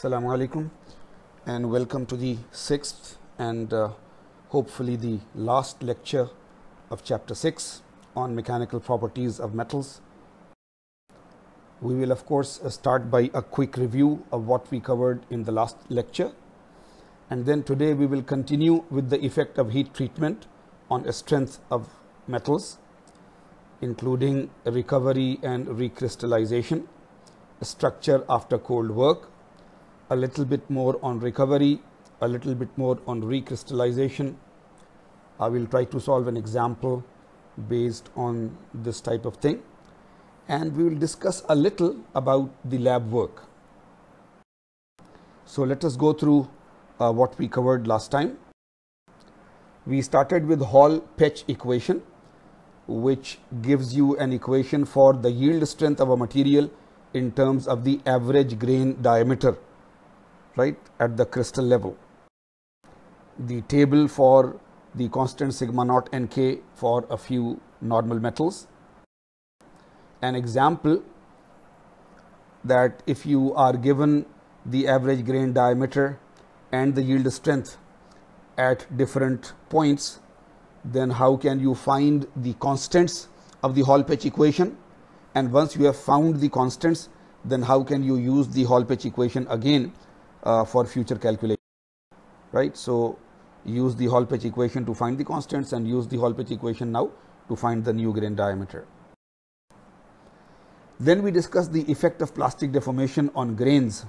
Assalamu alaikum and welcome to the sixth and uh, hopefully the last lecture of chapter 6 on mechanical properties of metals. We will of course uh, start by a quick review of what we covered in the last lecture and then today we will continue with the effect of heat treatment on the strength of metals including recovery and recrystallization, structure after cold work a little bit more on recovery, a little bit more on recrystallization. I will try to solve an example based on this type of thing and we will discuss a little about the lab work. So let us go through uh, what we covered last time. We started with Hall-Petch equation which gives you an equation for the yield strength of a material in terms of the average grain diameter right at the crystal level. The table for the constant sigma naught nk for a few normal metals. An example that if you are given the average grain diameter and the yield strength at different points, then how can you find the constants of the Hall Patch equation? And once you have found the constants, then how can you use the Hall Patch equation again uh, for future calculation right so use the Hall pitch equation to find the constants and use the Hall pitch equation now to find the new grain diameter then we discuss the effect of plastic deformation on grains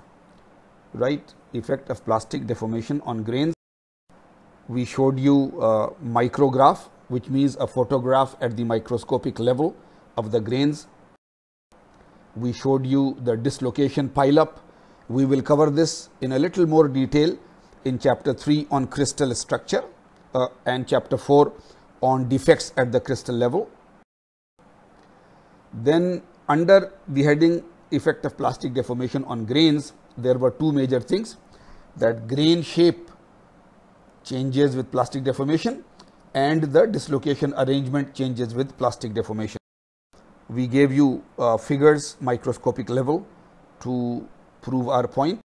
right effect of plastic deformation on grains we showed you micrograph which means a photograph at the microscopic level of the grains we showed you the dislocation pileup we will cover this in a little more detail in chapter 3 on crystal structure uh, and chapter 4 on defects at the crystal level. Then under the heading effect of plastic deformation on grains, there were two major things that grain shape changes with plastic deformation and the dislocation arrangement changes with plastic deformation. We gave you uh, figures microscopic level to prove our point.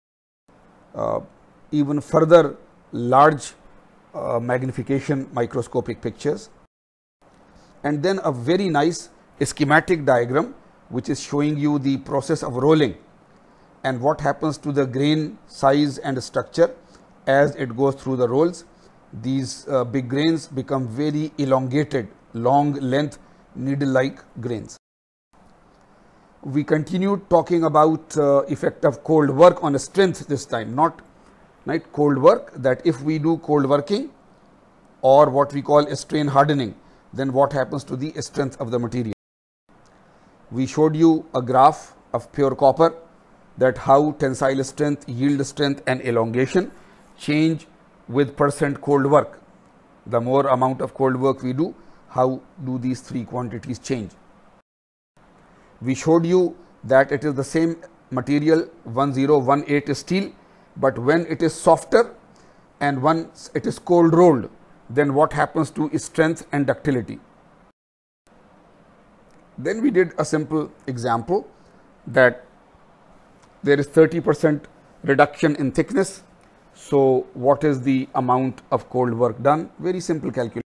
Uh, even further large uh, magnification microscopic pictures and then a very nice schematic diagram which is showing you the process of rolling and what happens to the grain size and structure as it goes through the rolls. These uh, big grains become very elongated, long length, needle like grains we continued talking about uh, effect of cold work on strength this time not right cold work that if we do cold working or what we call strain hardening then what happens to the strength of the material we showed you a graph of pure copper that how tensile strength yield strength and elongation change with percent cold work the more amount of cold work we do how do these three quantities change we showed you that it is the same material 1018 steel, but when it is softer and once it is cold rolled, then what happens to strength and ductility. Then we did a simple example that there is 30 percent reduction in thickness. So, what is the amount of cold work done? Very simple calculation.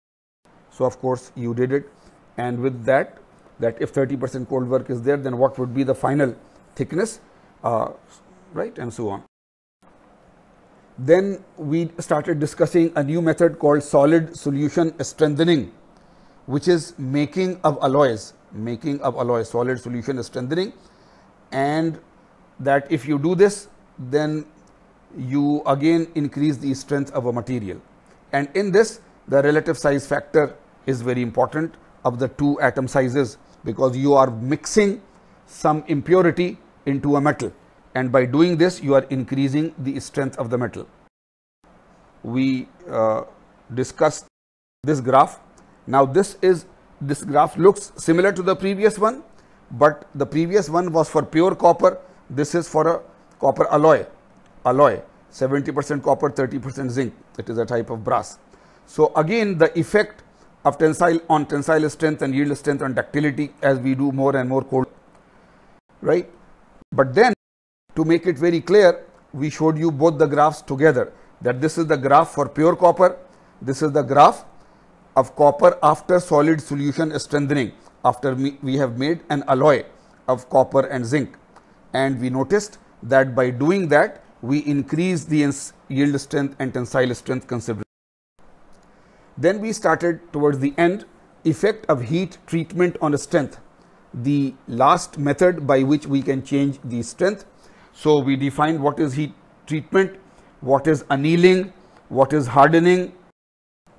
So, of course, you did it and with that that if 30% cold work is there, then what would be the final thickness, uh, right, and so on. Then we started discussing a new method called solid solution strengthening, which is making of alloys, making of alloys, solid solution strengthening, and that if you do this, then you again increase the strength of a material. And in this, the relative size factor is very important of the two atom sizes because you are mixing some impurity into a metal and by doing this you are increasing the strength of the metal. We uh, discussed this graph. Now this is this graph looks similar to the previous one, but the previous one was for pure copper. This is for a copper alloy, alloy 70% copper, 30% zinc. It is a type of brass. So again the effect of tensile on tensile strength and yield strength and ductility as we do more and more cold right but then to make it very clear we showed you both the graphs together that this is the graph for pure copper this is the graph of copper after solid solution strengthening after we have made an alloy of copper and zinc and we noticed that by doing that we increase the yield strength and tensile strength considerably then we started towards the end effect of heat treatment on the strength, the last method by which we can change the strength. So we defined what is heat treatment, what is annealing, what is hardening,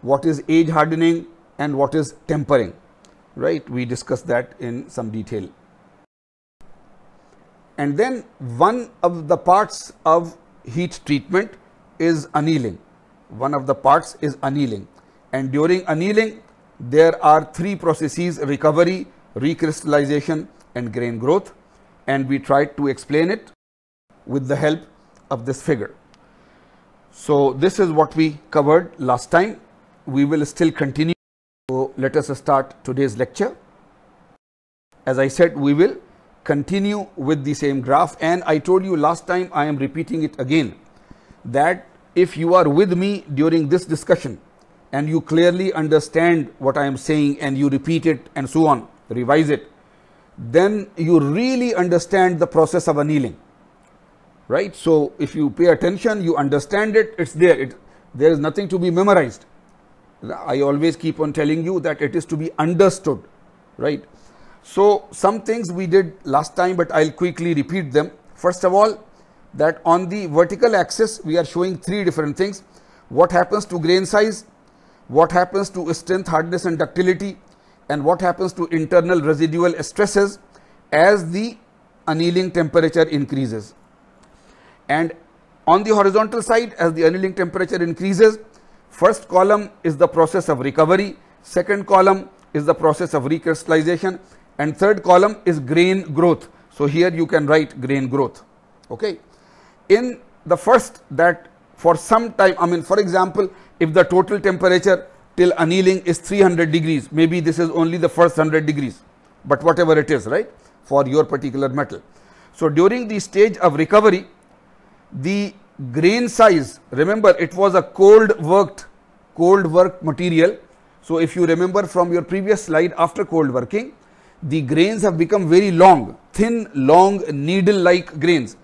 what is age hardening and what is tempering. Right? We discussed that in some detail. And then one of the parts of heat treatment is annealing. One of the parts is annealing. And during annealing, there are three processes recovery, recrystallization, and grain growth. And we tried to explain it with the help of this figure. So, this is what we covered last time. We will still continue. So, let us start today's lecture. As I said, we will continue with the same graph and I told you last time I am repeating it again that if you are with me during this discussion and you clearly understand what I am saying and you repeat it and so on, revise it, then you really understand the process of annealing. Right? So, if you pay attention, you understand it, it's there. It, there is nothing to be memorized. I always keep on telling you that it is to be understood. Right? So, some things we did last time, but I'll quickly repeat them. First of all, that on the vertical axis, we are showing three different things. What happens to grain size? what happens to strength, hardness and ductility and what happens to internal residual stresses as the annealing temperature increases. And on the horizontal side as the annealing temperature increases, first column is the process of recovery, second column is the process of recrystallization and third column is grain growth. So, here you can write grain growth. Okay. In the first that for some time, I mean for example, if the total temperature till annealing is 300 degrees, maybe this is only the first 100 degrees, but whatever it is, right, for your particular metal. So, during the stage of recovery, the grain size, remember it was a cold worked, cold work material. So, if you remember from your previous slide after cold working, the grains have become very long, thin, long needle like grains.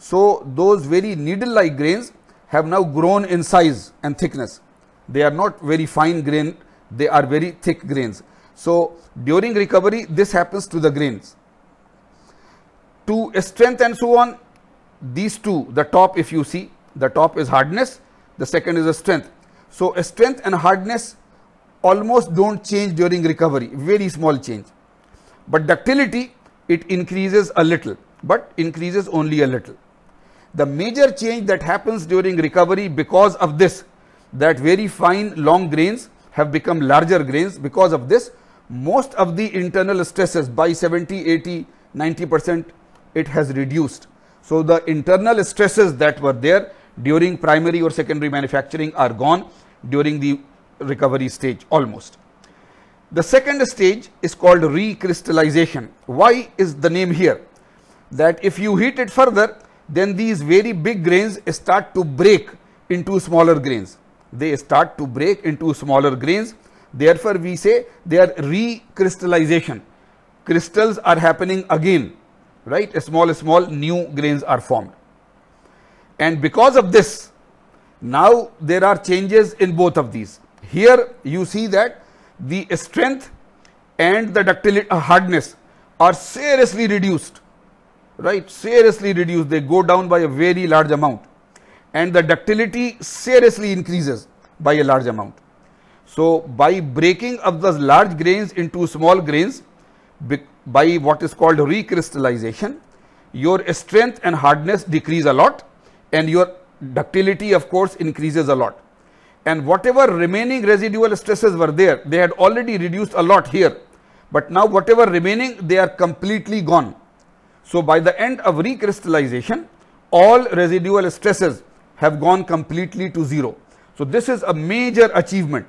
So, those very needle like grains have now grown in size and thickness. They are not very fine grain, they are very thick grains. So, during recovery this happens to the grains. To strength and so on these two the top if you see the top is hardness the second is the strength. So, strength and hardness almost do not change during recovery very small change, but ductility it increases a little, but increases only a little. The major change that happens during recovery because of this, that very fine long grains have become larger grains because of this, most of the internal stresses by 70, 80, 90 percent it has reduced. So, the internal stresses that were there during primary or secondary manufacturing are gone during the recovery stage almost. The second stage is called recrystallization. Why is the name here? That if you heat it further, then these very big grains start to break into smaller grains. They start to break into smaller grains. Therefore, we say they are recrystallization. Crystals are happening again, right? A small, small new grains are formed. And because of this, now there are changes in both of these. Here you see that the strength and the ductility uh, hardness are seriously reduced right seriously reduced they go down by a very large amount and the ductility seriously increases by a large amount. So, by breaking up the large grains into small grains by what is called recrystallization, your strength and hardness decrease a lot and your ductility of course increases a lot. And whatever remaining residual stresses were there, they had already reduced a lot here, but now whatever remaining they are completely gone so by the end of recrystallization, all residual stresses have gone completely to zero. So this is a major achievement.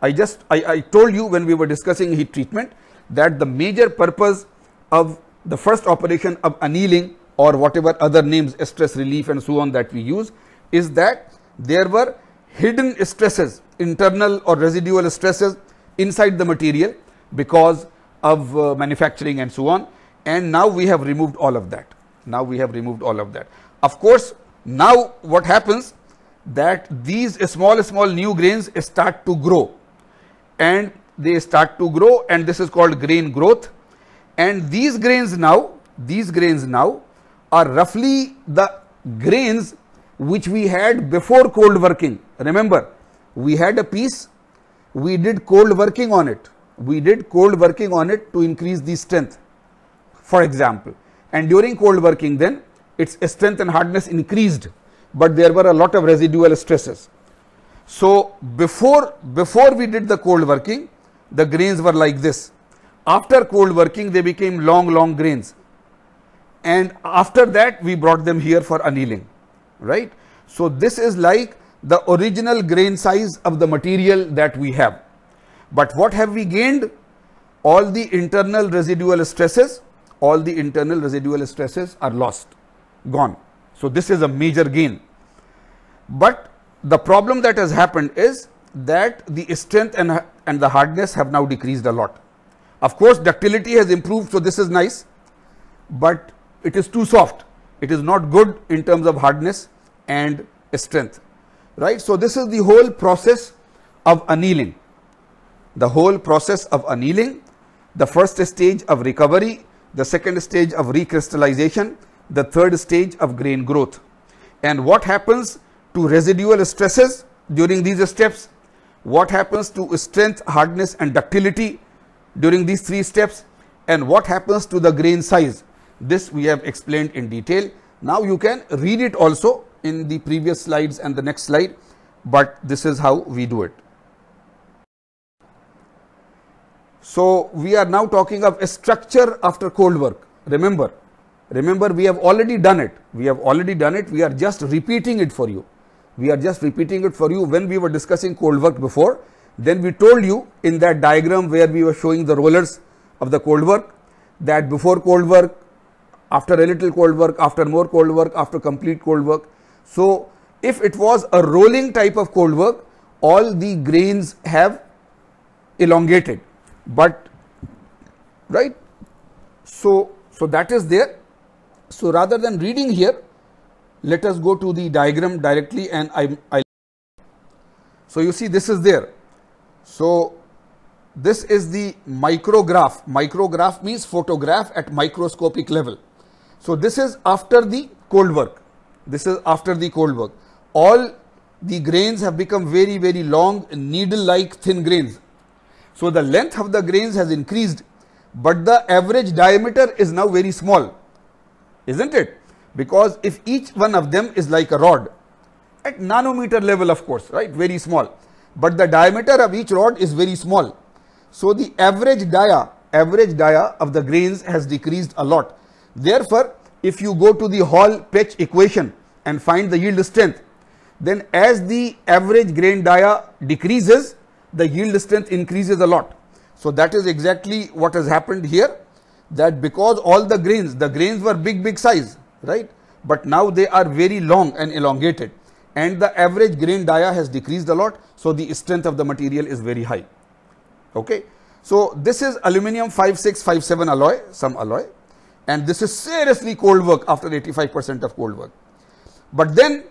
I just, I, I told you when we were discussing heat treatment that the major purpose of the first operation of annealing or whatever other names stress relief and so on that we use is that there were hidden stresses internal or residual stresses inside the material because of uh, manufacturing and so on and now we have removed all of that. Now we have removed all of that. Of course, now what happens that these small small new grains start to grow and they start to grow and this is called grain growth and these grains now these grains now are roughly the grains which we had before cold working remember we had a piece we did cold working on it we did cold working on it to increase the strength for example. And during cold working then its strength and hardness increased, but there were a lot of residual stresses. So, before, before we did the cold working, the grains were like this. After cold working, they became long, long grains. And after that, we brought them here for annealing, right? So, this is like the original grain size of the material that we have. But what have we gained? All the internal residual stresses all the internal residual stresses are lost, gone. So, this is a major gain. But the problem that has happened is that the strength and, and the hardness have now decreased a lot. Of course, ductility has improved, so this is nice, but it is too soft. It is not good in terms of hardness and strength, right? So, this is the whole process of annealing. The whole process of annealing, the first stage of recovery the second stage of recrystallization, the third stage of grain growth. And what happens to residual stresses during these steps? What happens to strength, hardness and ductility during these three steps? And what happens to the grain size? This we have explained in detail. Now, you can read it also in the previous slides and the next slide, but this is how we do it. So, we are now talking of a structure after cold work. Remember, remember we have already done it. We have already done it. We are just repeating it for you. We are just repeating it for you when we were discussing cold work before. Then we told you in that diagram where we were showing the rollers of the cold work that before cold work, after a little cold work, after more cold work, after complete cold work. So, if it was a rolling type of cold work, all the grains have elongated but right so so that is there so rather than reading here let us go to the diagram directly and i i so you see this is there so this is the micrograph micrograph means photograph at microscopic level so this is after the cold work this is after the cold work all the grains have become very very long needle like thin grains so the length of the grains has increased, but the average diameter is now very small, isn't it? Because if each one of them is like a rod, at nanometer level of course, right, very small, but the diameter of each rod is very small. So the average dia, average dia of the grains has decreased a lot. Therefore, if you go to the Hall-Petch equation and find the yield strength, then as the average grain dia decreases, the yield strength increases a lot. So that is exactly what has happened here that because all the grains, the grains were big, big size, right? But now they are very long and elongated and the average grain dia has decreased a lot. So the strength of the material is very high. Okay. So this is aluminum 5657 alloy, some alloy and this is seriously cold work after 85% of cold work. But then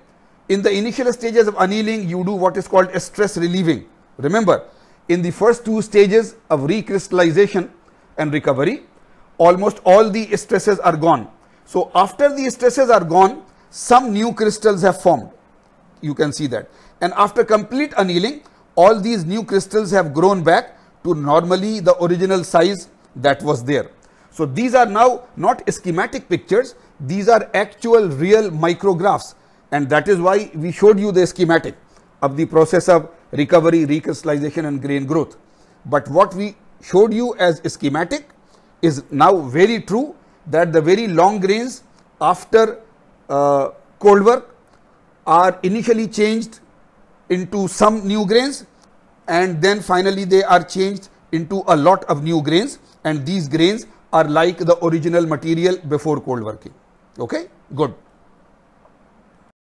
in the initial stages of annealing, you do what is called stress relieving Remember, in the first two stages of recrystallization and recovery, almost all the stresses are gone. So, after the stresses are gone, some new crystals have formed. You can see that. And after complete annealing, all these new crystals have grown back to normally the original size that was there. So, these are now not schematic pictures, these are actual real micrographs and that is why we showed you the schematic of the process of recovery, recrystallization and grain growth. But what we showed you as schematic is now very true that the very long grains after uh, cold work are initially changed into some new grains and then finally they are changed into a lot of new grains and these grains are like the original material before cold working. Okay, good.